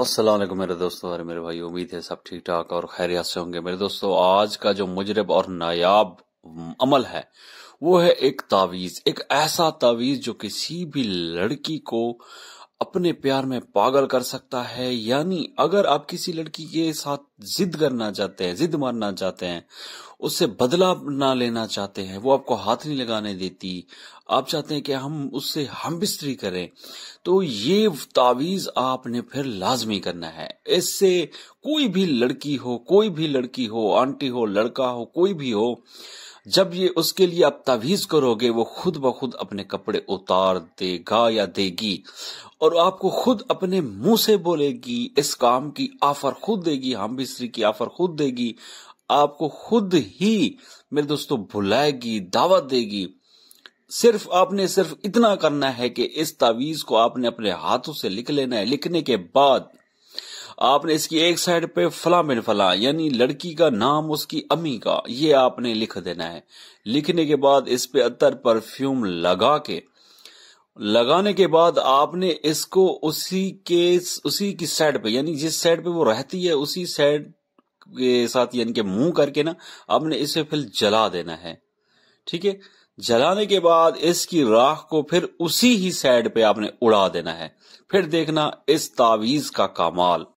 असलम मेरे दोस्तों और मेरे भाई उम्मीद है सब ठीक ठाक और खैरियत से होंगे मेरे दोस्तों आज का जो मुजरब और नायाब अमल है वो है एक तावीज़ एक ऐसा तावीज़ जो किसी भी लड़की को अपने प्यार में पागल कर सकता है यानी अगर आप किसी लड़की के साथ जिद करना चाहते हैं जिद मारना चाहते हैं उससे बदला ना लेना चाहते हैं वो आपको हाथ नहीं लगाने देती आप चाहते हैं कि हम उससे हम बिस्तरी करें तो ये तावीज आपने फिर लाजमी करना है इससे कोई भी लड़की हो कोई भी लड़की हो आंटी हो लड़का हो कोई भी हो जब ये उसके लिए आप तावीज करोगे वो खुद ब खुद अपने कपड़े उतार देगा या देगी और आपको खुद अपने मुंह से बोलेगी इस काम की ऑफर खुद देगी हम बिस्तरी की ऑफर खुद देगी आपको खुद ही मेरे दोस्तों बुलाएगी दावत देगी सिर्फ आपने सिर्फ इतना करना है कि इस तावीज को आपने अपने हाथों से लिख लेना है लिखने के बाद आपने इसकी एक साइड पे फला मिन फला यानी लड़की का नाम उसकी अम्मी का ये आपने लिख देना है लिखने के बाद इस पे अतर परफ्यूम लगा के लगाने के बाद आपने इसको उसी के उसी की साइड पे यानी जिस साइड पे वो रहती है उसी साइड के साथ यानी के मुंह करके ना आपने इसे फिर जला देना है ठीक है जलाने के बाद इसकी राख को फिर उसी ही साइड पे आपने उड़ा देना है फिर देखना इस तावीज का कमाल